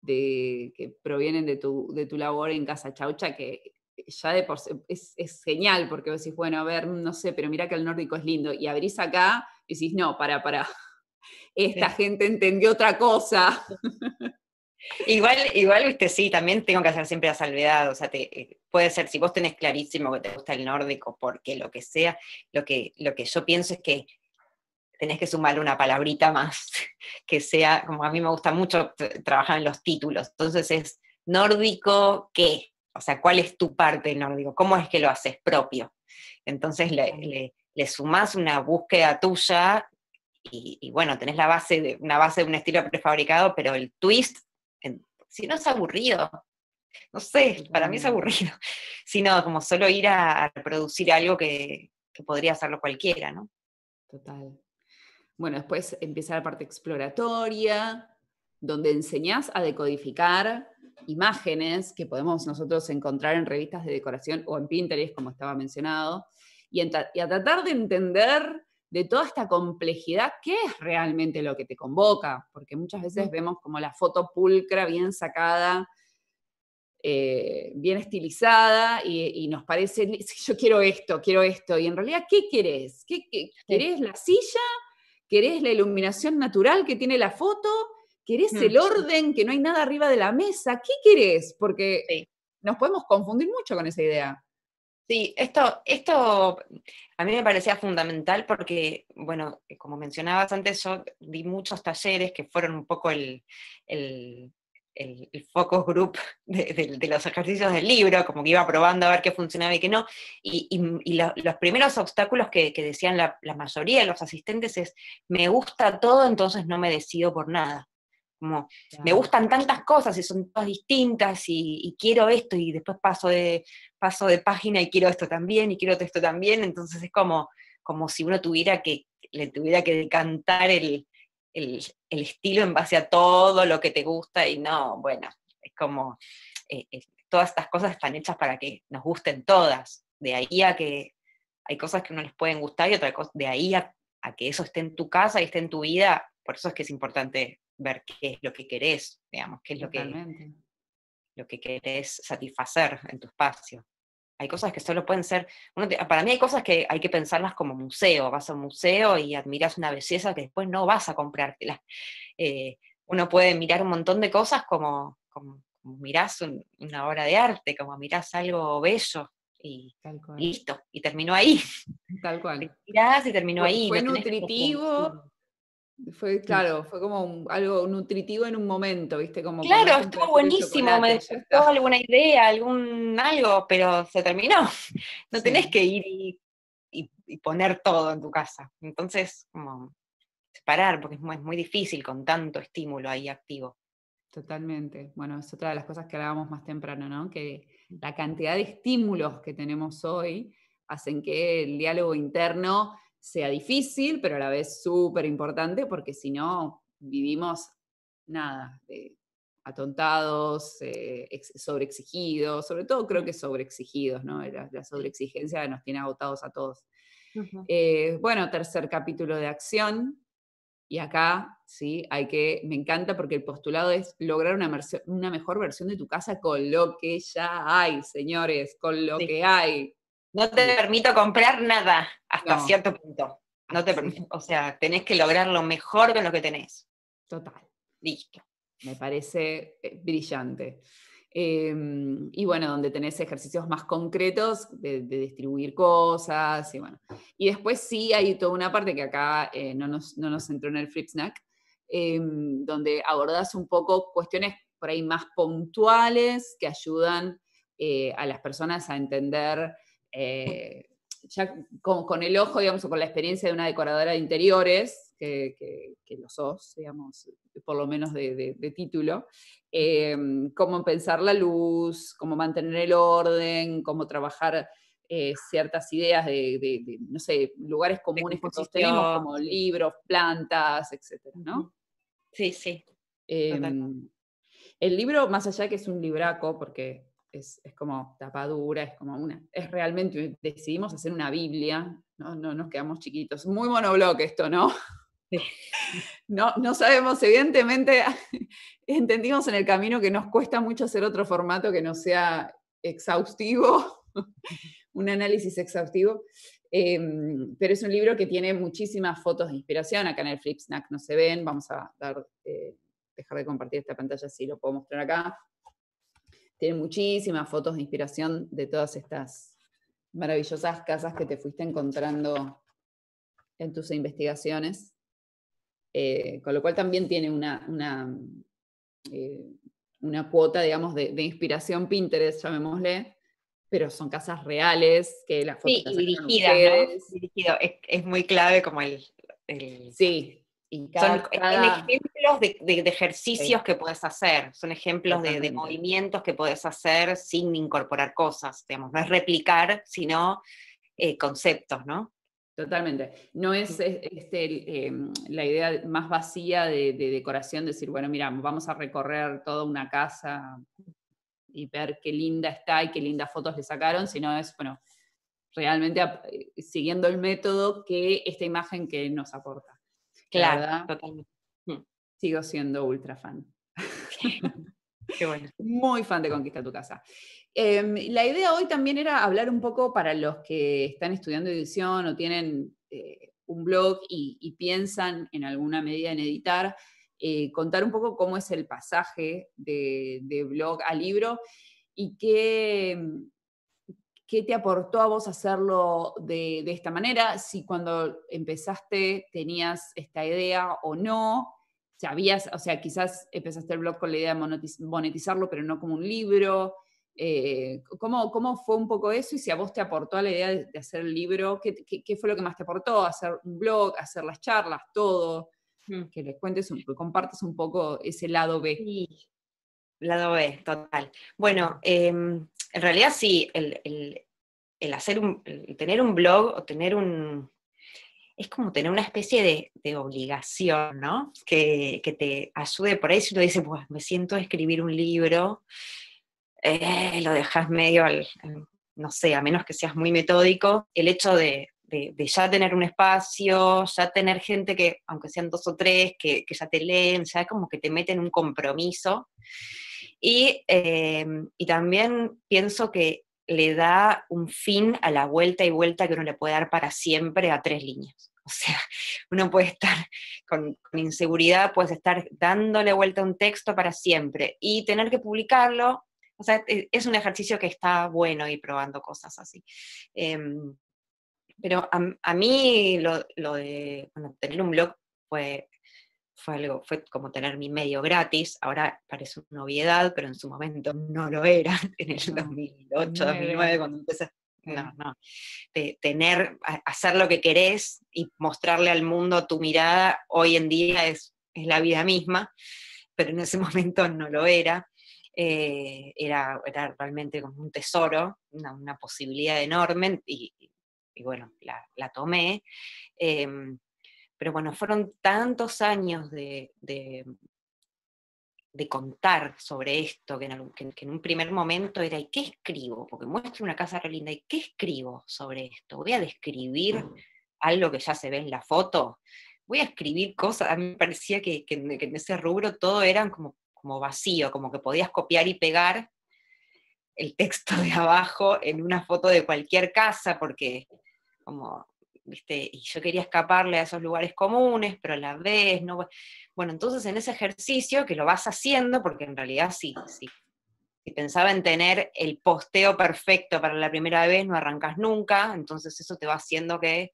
de, que provienen de tu, de tu labor en Casa Chaucha, que ya de por es, es genial, porque vos decís, bueno, a ver, no sé, pero mira que el nórdico es lindo, y abrís acá y decís, no, para, para, esta gente entendió otra cosa. Igual, igual, usted sí, también tengo que hacer siempre la salvedad, o sea, te, eh, puede ser, si vos tenés clarísimo que te gusta el nórdico, porque lo que sea, lo que, lo que yo pienso es que tenés que sumarle una palabrita más, que sea, como a mí me gusta mucho trabajar en los títulos, entonces es nórdico qué, o sea, cuál es tu parte nórdico, cómo es que lo haces propio. Entonces le, le, sumás una búsqueda tuya y, bueno, tenés la base de, una base de un estilo prefabricado, pero el twist, si no es aburrido, no sé, para mí es aburrido, sino como solo ir a, producir algo que, que podría hacerlo cualquiera, ¿no? Total. Bueno, después empieza la parte exploratoria, donde enseñás a decodificar imágenes que podemos nosotros encontrar en revistas de decoración o en Pinterest, como estaba mencionado, y, a tratar de entender de toda esta complejidad, qué es realmente lo que te convoca, porque muchas veces vemos como la foto pulcra, bien sacada, eh, bien estilizada, y, nos parece, yo quiero esto, quiero esto, y en realidad, ¿qué querés? qué, querés la silla querés la iluminación natural que tiene la foto, querés mm, el orden, que no hay nada arriba de la mesa, ¿qué querés? Porque nos podemos confundir mucho con esa idea. Sí, esto, esto a mí me parecía fundamental porque, bueno, como mencionabas antes, yo di muchos talleres que fueron un poco el el, focus group de, los ejercicios del libro, como que iba probando a ver qué funcionaba y qué no. Y, los primeros obstáculos que, decían la, mayoría de los asistentes es, me gusta todo, entonces no me decido por nada. Como, me gustan tantas cosas y son todas distintas y, y, quiero esto y después paso de, paso de página y quiero esto también y quiero esto también, entonces es como, como si uno tuviera que, le tuviera que decantar el, el, estilo en base a todo lo que te gusta y no, bueno, es como eh, todas estas cosas están hechas para que nos gusten todas. De ahí a que hay cosas que no les pueden gustar y otra cosa, de ahí a, que eso esté en tu casa y esté en tu vida, por eso es que es importante ver qué es lo que querés, digamos, qué es lo que, lo que querés satisfacer en tu espacio hay cosas que solo pueden ser, para mí hay cosas que hay que pensarlas como museo, vas a un museo y admiras una belleza que después no vas a comprártela. Eh, uno puede mirar un montón de cosas como, como, mirás una obra de arte, como mirás algo bello y listo, y terminó ahí. Tal cual. y terminó ahí. Fue nutritivo, fue, claro, fue como algo nutritivo en un momento, ¿viste? Como claro, estuvo buenísimo, me despertó alguna idea, algún algo, pero se terminó. No tenés que ir y, poner todo en tu casa. Entonces, como parar, porque es muy difícil con tanto estímulo ahí activo. Totalmente. Bueno, es otra de las cosas que hablábamos más temprano, ¿no? Que mm. la cantidad de estímulos que tenemos hoy hacen que el diálogo interno sea difícil, pero a la vez súper importante, porque si no, vivimos nada, eh, atontados, eh, sobreexigidos, sobre todo creo que sobreexigidos, ¿no? La, la sobreexigencia nos tiene agotados a todos. Eh, bueno, tercer capítulo de acción. Y acá, sí, hay que, me encanta porque el postulado es lograr una, mejor versión de tu casa con lo que ya hay, señores, con lo que hay. No te permito comprar nada hasta cierto punto. No te permito. O sea, tenés que lograr lo mejor de lo que tenés. Total. Listo. Me parece eh, brillante. Em, y bueno, donde tenés ejercicios más concretos de, distribuir cosas y bueno. Y después sí hay toda una parte que acá eh, no, nos, no, entró en el Flip Snack, em, donde abordás un poco cuestiones por ahí más puntuales que ayudan eh, a las personas a entender eh, ya con, el ojo, digamos, o con la experiencia de una decoradora de interiores, que, lo sos, digamos, por lo menos de, título, eh, cómo pensar la luz, cómo mantener el orden, cómo trabajar eh, ciertas ideas de, no sé, lugares comunes que tenemos, como libros, plantas, etcétera, ¿no? Sí, sí. el libro, más allá que es un libraco, porque es, como tapadura, es como una, es realmente, decidimos hacer una Biblia, no, no nos quedamos chiquitos, muy monobloque esto, ¿no? No, no sabemos, evidentemente entendimos en el camino que nos cuesta mucho hacer otro formato que no sea exhaustivo, un análisis exhaustivo, em, pero es un libro que tiene muchísimas fotos de inspiración, acá en el Flip Snack no se ven, vamos a dar, eh, dejar de compartir esta pantalla si lo puedo mostrar acá, tiene muchísimas fotos de inspiración de todas estas maravillosas casas que te fuiste encontrando en tus investigaciones. Eh, con lo cual también tiene una, una, eh, una cuota, digamos, de, inspiración Pinterest, llamémosle, pero son casas reales, que la foto. Es, muy clave como el, el... Sí, son e-, ejemplos de, ejercicios que puedes hacer, son ejemplos de, movimientos que puedes hacer sin incorporar cosas, digamos, no es replicar, sino eh, conceptos, ¿no? Totalmente. No es este, em, la idea más vacía de, de decoración, decir, bueno, mira, vamos a recorrer toda una casa y ver qué linda está y qué lindas fotos le sacaron, sino es, bueno, realmente eh, siguiendo el método que esta imagen que nos aporta. Claro, totalmente. Mm. Sigo siendo ultra fan. Qué bueno. Muy fan de Conquista tu Casa. Em, la idea hoy también era hablar un poco para los que están estudiando edición o tienen eh, un blog y, piensan en alguna medida en editar, eh, contar un poco cómo es el pasaje de, de blog a libro y qué, ¿Qué te aportó a vos hacerlo de, esta manera? Si cuando empezaste tenías esta idea o no, sabías, o sea, quizás empezaste el blog con la idea de monetizarlo, pero no como un libro. Eh, ¿cómo, fue un poco eso? Y si a vos te aportó la idea de, hacer el libro, ¿qué, fue lo que más te aportó? ¿Hacer un blog, hacer las charlas, todo? Hmm. Que les cuentes, un, compartas un poco ese lado B. Sí. Lado B, total. Bueno, em, en realidad sí, el, hacer un, tener un blog o tener un, es como tener una especie de, obligación, ¿no? Que, te ayude por ahí si uno dice, pues me siento a escribir un libro, eh, lo dejas medio al, no sé, a menos que seas muy metódico, el hecho de, ya tener un espacio, ya tener gente que, aunque sean dos o tres, que, que ya te leen, ya como que te meten un compromiso y, em, y también pienso que le da un fin a la vuelta y vuelta que uno le puede dar para siempre a tres líneas. O sea, uno puede estar con, inseguridad, puede estar dándole vuelta a un texto para siempre y tener que publicarlo. O sea, e, es un ejercicio que está bueno y probando cosas así. Em, pero a, mí lo, de tener un blog fue fue como tener mi medio gratis, ahora parece una obviedad, pero en su momento no lo era, en el 2008, 2009, cuando empecé. No, eh. no. tener, hacer lo que querés y mostrarle al mundo tu mirada, hoy en día es, es la vida misma, pero en ese momento no lo eh, era. era, realmente como un tesoro, una, una posibilidad enorme, y, bueno, la, tomé. Em, pero bueno, fueron tantos años de, de, contar sobre esto, que en, en, un primer momento era, ¿y qué escribo? Porque muestro una casa re linda, ¿y qué escribo sobre esto? ¿Voy a describir algo que ya se ve en la foto? Voy a escribir cosas, a mí me parecía que, en ese rubro todo era como, como vacío, como que podías copiar y pegar el texto de abajo en una foto de cualquier casa, porque como y yo quería escaparle a esos lugares comunes, pero a la vez, ¿no? Bueno, entonces en ese ejercicio que lo vas haciendo, porque en realidad sí, sí. Si pensaba en tener el posteo perfecto para la primera vez, no arrancas nunca, entonces eso te va haciendo que,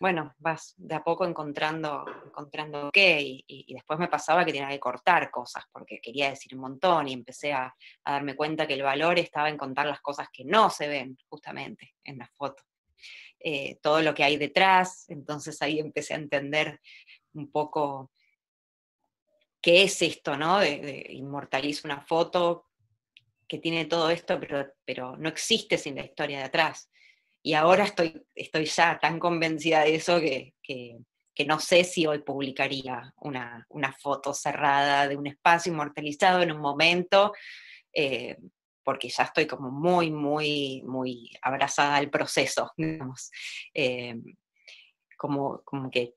bueno, vas de a poco encontrando, encontrando qué, y, después me pasaba que tenía que cortar cosas, porque quería decir un montón, y empecé a, darme cuenta que el valor estaba en contar las cosas que no se ven, justamente, en las fotos. Eh, todo lo que hay detrás. Entonces ahí empecé a entender un poco qué es esto, ¿no? De, una foto que tiene todo esto, pero, pero no existe sin la historia de atrás. Y ahora estoy, estoy ya tan convencida de eso que, no sé si hoy publicaría una, foto cerrada de un espacio inmortalizado en un momento. Eh, porque ya estoy como muy, muy, muy abrazada al proceso, digamos. Eh, como, como que,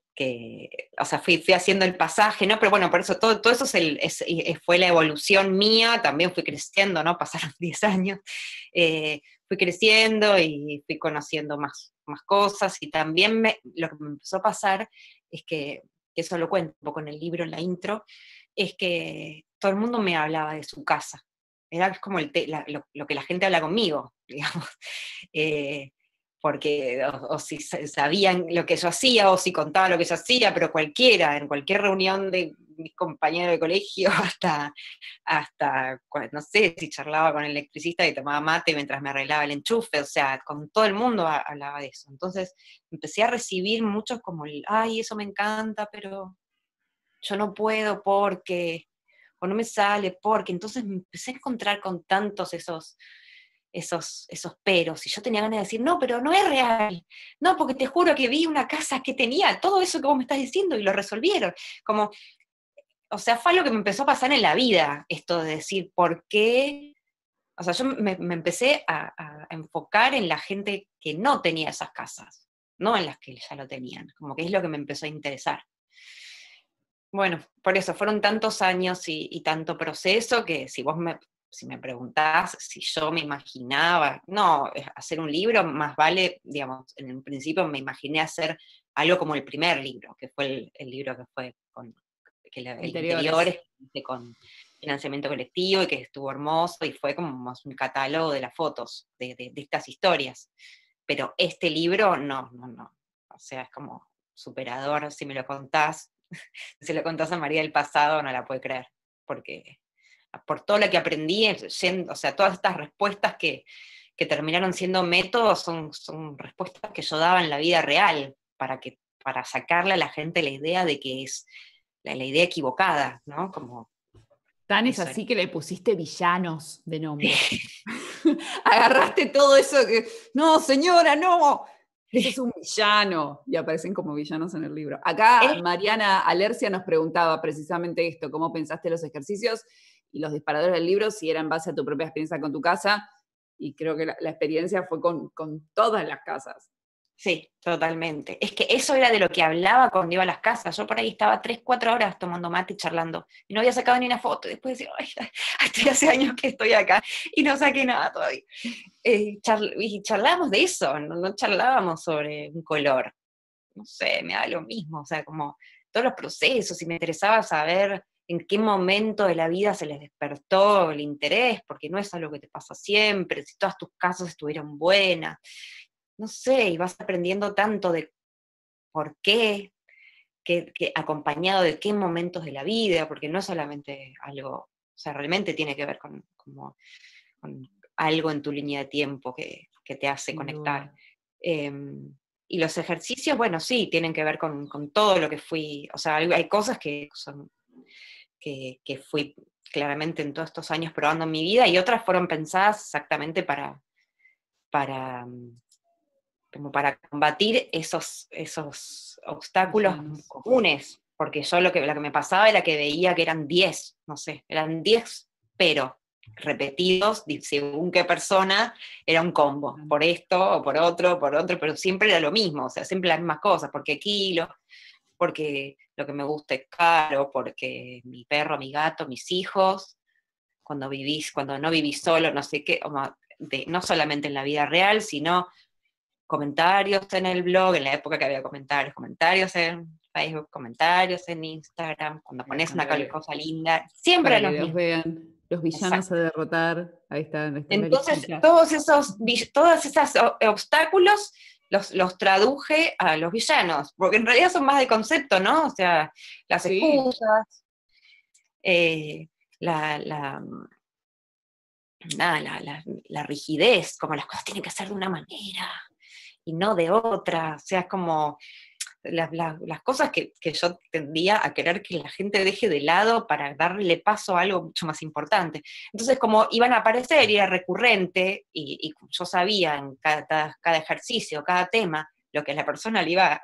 o sea, fui, haciendo el pasaje, ¿no? Pero bueno, por eso todo, todo eso eh, fue la evolución mía, también fui creciendo, ¿no? Pasaron 10 años, eh, fui creciendo y fui conociendo más, más cosas y también lo que me empezó a pasar es que, que eso lo cuento un poco en el libro, en la intro, es que todo el mundo me hablaba de su casa, era como lo, que la gente habla conmigo, digamos. Eh, porque, o, si sabían lo que yo hacía, o si contaba lo que yo hacía, pero cualquiera, en cualquier reunión de mis compañeros de colegio, hasta, hasta, no sé, si charlaba con el electricista y tomaba mate mientras me arreglaba el enchufe, o sea, con todo el mundo hablaba de eso. Entonces, empecé a recibir muchos como, el, ay, eso me encanta, pero yo no puedo porque o no me sale porque entonces me empecé a encontrar con tantos esos esos, esos peros. Y yo tenía ganas de decir, no, pero no es real. No, porque te juro que vi una casa que tenía todo eso que vos me estás diciendo y lo resolvieron. Como, o sea, fue lo que me empezó a pasar en la vida, esto de decir, ¿por qué? O sea, yo me, empecé a, a, enfocar en la gente que no tenía esas casas, no en las que ya lo tenían. Como que es lo que me empezó a interesar. Bueno, por eso, fueron tantos años y, tanto proceso que si vos me, si me preguntás si yo me imaginaba, no, eh, hacer un libro, más vale, digamos, en un principio me imaginé hacer algo como el primer libro, que fue el, libro que fue con este, con financiamiento colectivo y que estuvo hermoso y fue como un catálogo de las fotos de estas historias. Pero este libro, no, no, no. O sea, es como superador, si me lo contás, si lo contás a María del pasado no la puede creer, porque por todo lo que aprendí, o sea, todas estas respuestas que, terminaron siendo métodos son, respuestas que yo daba en la vida real para, que, para sacarle a la gente la idea de que es la, la idea equivocada, ¿no? Como, Tan es así que le pusiste villanos de nombre. Agarraste todo eso que, no, señora, no, es un villano, y aparecen como villanos en el libro. Acá Mariana Alercia nos preguntaba precisamente esto, cómo pensaste los ejercicios y los disparadores del libro, si eran base a tu propia experiencia con tu casa, y creo que la, experiencia fue con todas las casas. Sí, totalmente. Es que eso era de lo que hablaba cuando iba a las casas. Yo por ahí estaba tres, cuatro horas tomando mate y charlando. Y no había sacado ni una foto. Después decía, ay, hace años que estoy acá y no saqué nada todavía. Eh, y charlábamos de eso, no, charlábamos sobre un color. No sé, me da lo mismo. O sea, como todos los procesos y me interesaba saber en qué momento de la vida se les despertó el interés, porque no es algo que te pasa siempre, si todas tus casas estuvieron buenas, no sé, y vas aprendiendo tanto de por qué, que, acompañado de qué momentos de la vida, porque no es solamente algo, o sea, realmente tiene que ver con, como, algo en tu línea de tiempo que, te hace conectar. Em, y los ejercicios, bueno, sí, tienen que ver con, todo lo que fui, o sea, hay, cosas que son, que fui claramente en todos estos años probando en mi vida y otras fueron pensadas exactamente para, para mm, como para combatir esos, esos obstáculos comunes, porque yo lo que, que me pasaba era que veía que eran 10, no sé, eran 10, pero repetidos, según qué persona, era un combo, por esto o por otro, por otro, pero siempre era lo mismo, o sea, siempre las mismas cosas, porque kilo, porque lo que me gusta es caro, porque mi perro, mi gato, mis hijos, cuando vivís, cuando no vivís solo, no sé qué, no solamente en la vida real, sino comentarios en el blog, en la época que había comentarios, comentarios en Facebook, comentarios en Instagram, cuando eh, pones una cosa linda, siempre los que vean los villanos a derrotar, ahí Está Entonces, todos esos obstáculos los, traduje a los villanos, porque en realidad son más de concepto, ¿no? O sea, las excusas, eh, la, la la, rigidez, como las cosas tienen que ser de una manera no de otra. O sea, es como las, cosas que, yo tendía a querer que la gente deje de lado para darle paso a algo mucho más importante. Entonces, como iban a aparecer y era recurrente, y, yo sabía en cada, ejercicio, cada tema, lo que a la persona le iba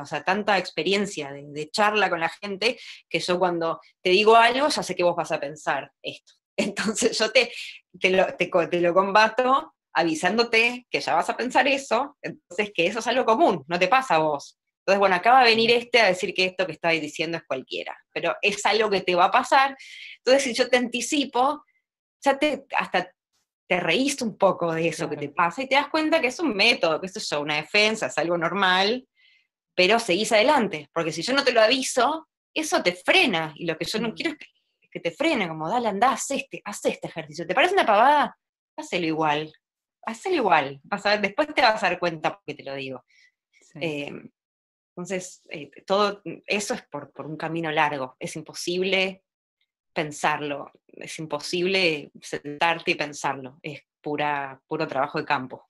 o sea, tanta experiencia de, charla con la gente, que yo cuando te digo algo, ya sé que vos vas a pensar esto. Entonces yo te, te, lo, te lo combato avisándote que ya vas a pensar eso, entonces que eso es algo común, no te pasa a vos. Entonces, bueno, acaba de venir este a decir que esto que estaba diciendo es cualquiera, pero es algo que te va a pasar. Entonces, si yo te anticipo, ya te, hasta te reíste un poco de eso que te pasa y te das cuenta que es un método, que esto es una defensa, es algo normal, pero seguís adelante, porque si yo no te lo aviso, eso te frena, y lo que yo no mm. quiero es que, te frene, como dale, andá, haz este, haz este ejercicio. ¿Te parece una pavada? Hazlo igual, Hacer igual, vas después te vas a dar cuenta porque te lo digo. Eh, entonces, eh, todo eso es por, un camino largo, es imposible pensarlo, es imposible sentarte y pensarlo, es pura, puro trabajo de campo.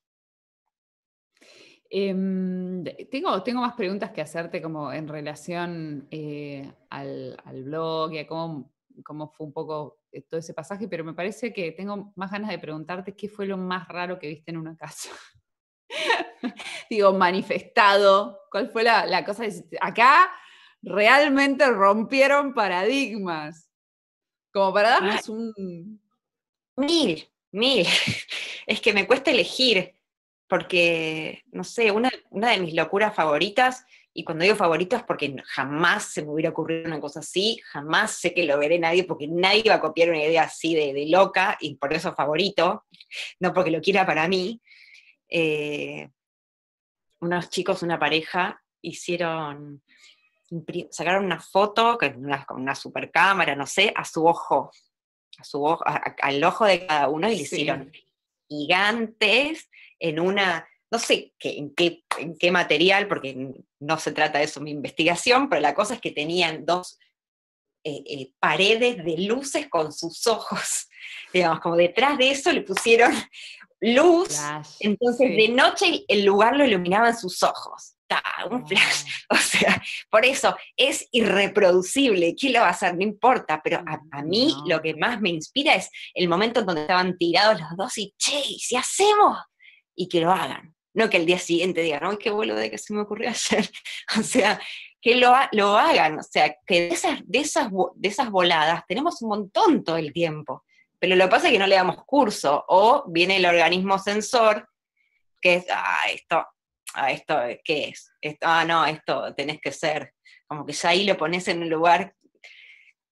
Em, tengo, tengo más preguntas que hacerte como en relación eh, al, al blog y a cómo cómo fue un poco eh, todo ese pasaje, pero me parece que tengo más ganas de preguntarte qué fue lo más raro que viste en una casa. Digo, manifestado, ¿cuál fue la, cosa? Acá realmente rompieron paradigmas, como para ah. darnos un... Mil, mil. Es que me cuesta elegir, porque, no sé, una, una de mis locuras favoritas y cuando digo favorito es porque jamás se me hubiera ocurrido una cosa así, jamás sé que lo veré nadie, porque nadie va a copiar una idea así de, loca, y por eso favorito, no porque lo quiera para mí. Eh, unos chicos, una pareja, hicieron, sacaron una foto con una, super cámara, no sé, a su ojo, a su ojo al ojo de cada uno y le hicieron gigantes en una no sé qué, en, qué, material, porque no se trata de eso mi investigación, pero la cosa es que tenían dos eh, eh, paredes de luces con sus ojos. Digamos, como detrás de eso le pusieron luz, entonces de noche el lugar lo iluminaban sus ojos. un ah. flash. O sea, por eso es irreproducible. ¿Quién lo va a hacer? No importa, pero a, mí lo que más me inspira es el momento en donde estaban tirados los dos y, che, si hacemos, y que lo hagan no que el día siguiente digan, ¡ay, qué vuelo de que se me ocurrió ayer, o sea, que lo, hagan, o sea, que de esas, de, esas, voladas tenemos un montón todo el tiempo, pero lo que pasa es que no le damos curso, o viene el organismo sensor, que es, ah, esto, ah, esto, ¿qué es? ah, no, esto tenés que ser, como que ya ahí lo pones en un lugar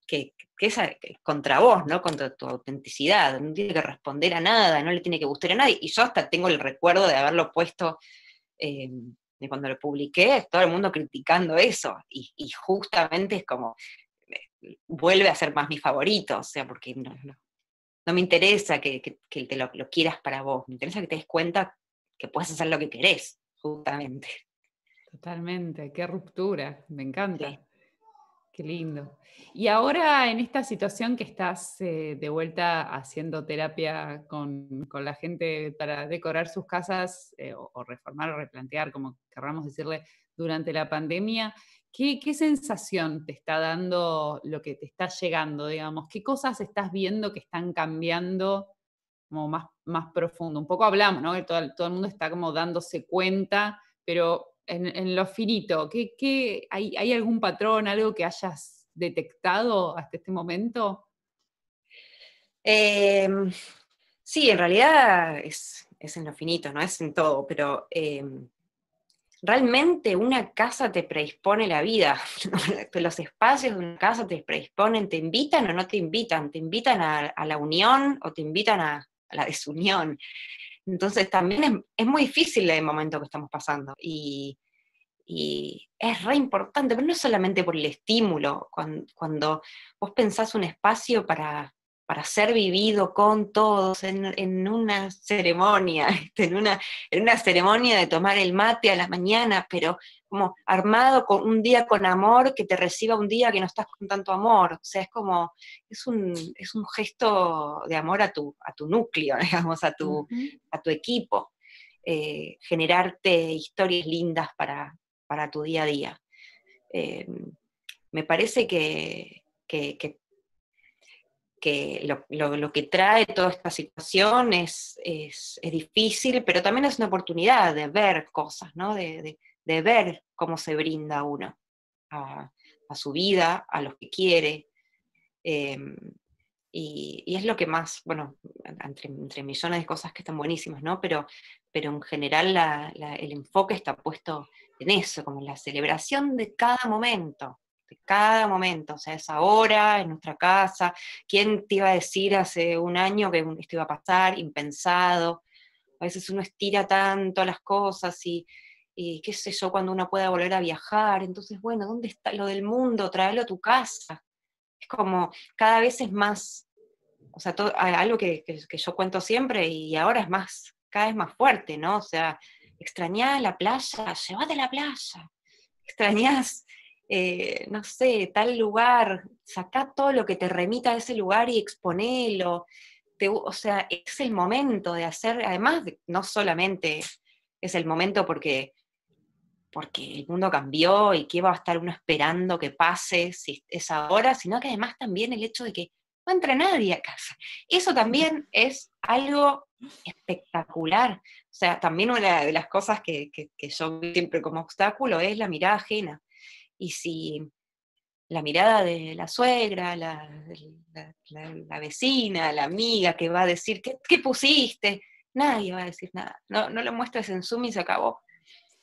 que, que es contra vos, ¿no? Contra tu autenticidad, no tiene que responder a nada, no le tiene que gustar a nadie. Y yo hasta tengo el recuerdo de haberlo puesto, eh, de cuando lo publiqué, todo el mundo criticando eso. Y, justamente es como, eh, vuelve a ser más mi favorito, o sea, porque no, me interesa que, te lo, quieras para vos, me interesa que te des cuenta que puedes hacer lo que querés, justamente. Totalmente, qué ruptura, me encanta. Qué lindo. Y ahora en esta situación que estás eh, de vuelta haciendo terapia con, la gente para decorar sus casas eh, o, reformar o replantear, como querramos decirle, durante la pandemia, ¿qué, sensación te está dando lo que te está llegando, digamos? ¿Qué cosas estás viendo que están cambiando como más, más profundo? Un poco hablamos, ¿no? todo, todo el mundo está como dándose cuenta, pero en, lo finito, hay, algún patrón, algo que hayas detectado hasta este momento? Em, sí, en realidad es, en lo finito, no es en todo, pero em, realmente una casa te predispone la vida. Los espacios de una casa te predisponen, te invitan o no te invitan, te invitan a, la unión o te invitan a la desunión. Entonces también es, muy difícil el momento que estamos pasando y, es re importante, pero no solamente por el estímulo, cuando vos pensás un espacio para, para ser vivido con todos en, una ceremonia, este, en una, en una ceremonia de tomar el mate a las mañanas pero como armado con un día con amor que te reciba un día que no estás con tanto amor. O sea, es como, es un, gesto de amor a tu, a tu núcleo, digamos, a tu, a tu equipo. Eh, generarte historias lindas para, tu día a día. Eh, me parece que, que, que lo, lo, que trae toda esta situación es, es, difícil, pero también es una oportunidad de ver cosas, ¿no? de, de, ver cómo se brinda uno a, su vida, a los que quiere. Em, y, y, es lo que más, bueno, entre, entre, millones de cosas que están buenísimas, ¿no? Pero, pero en general el enfoque está puesto en eso, como en la celebración de cada momento cada momento, o sea, es ahora, en nuestra casa, ¿quién te iba a decir hace un año que esto iba a pasar? Impensado. A veces uno estira tanto las cosas y, qué sé yo, cuando uno pueda volver a viajar, entonces, bueno, ¿dónde está lo del mundo? Tráelo a tu casa. Es como cada vez es más, o sea, algo que, yo cuento siempre y ahora es más, cada vez más fuerte, ¿no? O sea, extrañás la playa, llévate la playa. Extrañás eh, no sé, tal lugar, saca todo lo que te remita a ese lugar y exponelo. o sea, es el momento de hacer, además, no solamente es el momento porque, porque el mundo cambió y que va a estar uno esperando que pase si es ahora, sino que además también el hecho de que no entra nadie a casa. Eso también es algo espectacular. O sea, también una de las cosas que, que, que yo siempre como obstáculo es la mirada ajena. Y si la mirada de la suegra, la, vecina, la amiga que va a decir, ¿qué, pusiste? Nadie va a decir nada. No, lo muestres en Zoom y se acabó.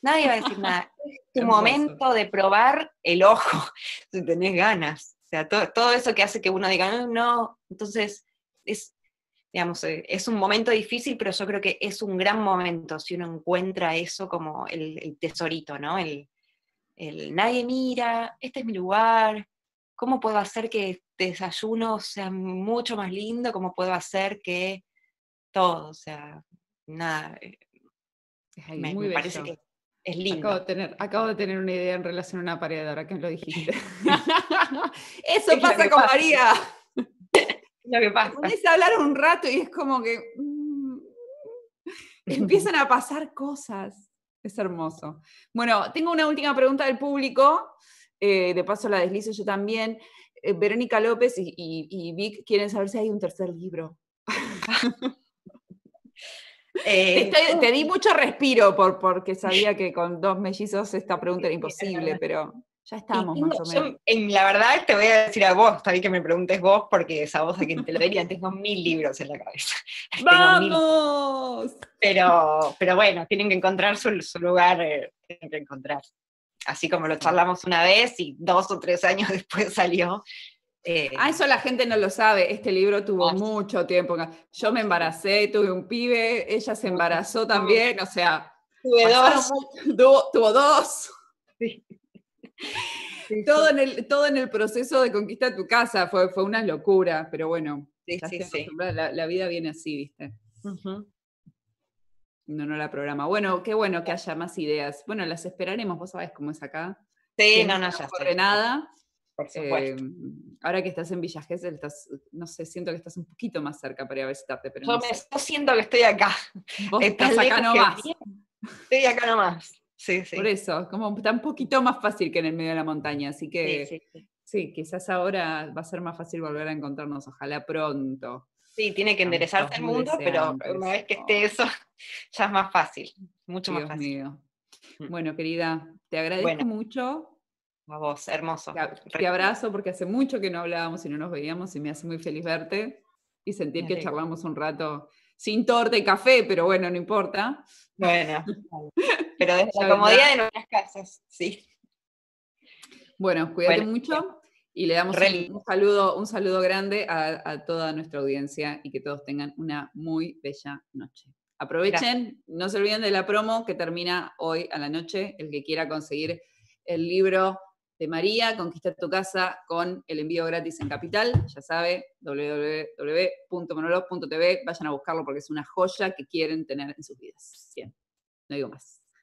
Nadie va a decir nada. Es tu momento de probar el ojo, si tenés ganas. O sea, todo, todo eso que hace que uno diga, ah, no, Entonces, es, digamos, eh, es un momento difícil, pero yo creo que es un gran momento si uno encuentra eso como el, el tesorito, ¿no? El, nadie mira, este es mi lugar, cómo puedo hacer que este desayuno sea mucho más lindo, cómo puedo hacer que todo, o sea, nada, me, parece que es lindo. Acabo de, tener, una idea en relación a una pared, ahora que lo dijiste. Eso pasa con María. Lo que pasa. Pones hablar un rato y es como que... Mm, empiezan a pasar cosas. Es hermoso. Bueno, tengo una última pregunta del público. Eh, de paso la deslizo yo también. Eh, Verónica López y, Vic quieren saber si hay un tercer libro. Eh, te di mucho respiro por, porque sabía que con dos mellizos esta pregunta era imposible, pero... Ya estamos, más o menos. en, la verdad te voy a decir a vos, está que me preguntes vos, porque esa voz a quien te lo diría, tengo mil libros en la cabeza. ¡Vamos! Pero, pero bueno, tienen que encontrar su, lugar, eh, tienen que encontrar. Así como lo charlamos una vez y dos o tres años después salió. ah, eso la gente no lo sabe. Este libro tuvo mucho tiempo. Yo me embaracé, tuve un pibe, ella se embarazó también, o sea. Tuve dos. tuvo, tuvo dos. Sí todo, En el, todo en el proceso de conquista de tu casa fue, una locura, pero bueno, la, vida viene así, ¿viste? No, no la programa. Bueno, qué bueno que haya más ideas. Bueno, las esperaremos, vos sabés cómo es acá. Sí, no, no, ya sé eh, ahora que estás en Villa Gesell, no sé, siento que estás un poquito más cerca para ir a visitarte. Pero yo, no me, sé. siento que estoy acá. estás acá nomás. Estoy acá nomás. Por eso, como está un poquito más fácil que en el medio de la montaña, así que sí, quizás ahora va a ser más fácil volver a encontrarnos, ojalá pronto. Sí, tiene que enderezarse el mundo, pero una vez que esté eso, ya es más fácil, mucho más fácil. Mío. Mm. Bueno, querida, te agradezco mucho. A vos, hermoso. Te, abrazo porque hace mucho que no hablábamos y no nos veíamos y me hace muy feliz verte y sentir que charlamos un rato sin torta y café, pero bueno, no importa. Bueno, pero desde la comodidad de nuestras casas, sí. Bueno, cuídate mucho y le damos un, saludo, un saludo grande a, toda nuestra audiencia y que todos tengan una muy bella noche. Aprovechen, no se olviden de la promo que termina hoy a la noche, el que quiera conseguir el libro María, conquistar tu casa con el envío gratis en Capital, ya sabe, www.monolog.tv, vayan a buscarlo porque es una joya que quieren tener en sus vidas. Bien, no digo más.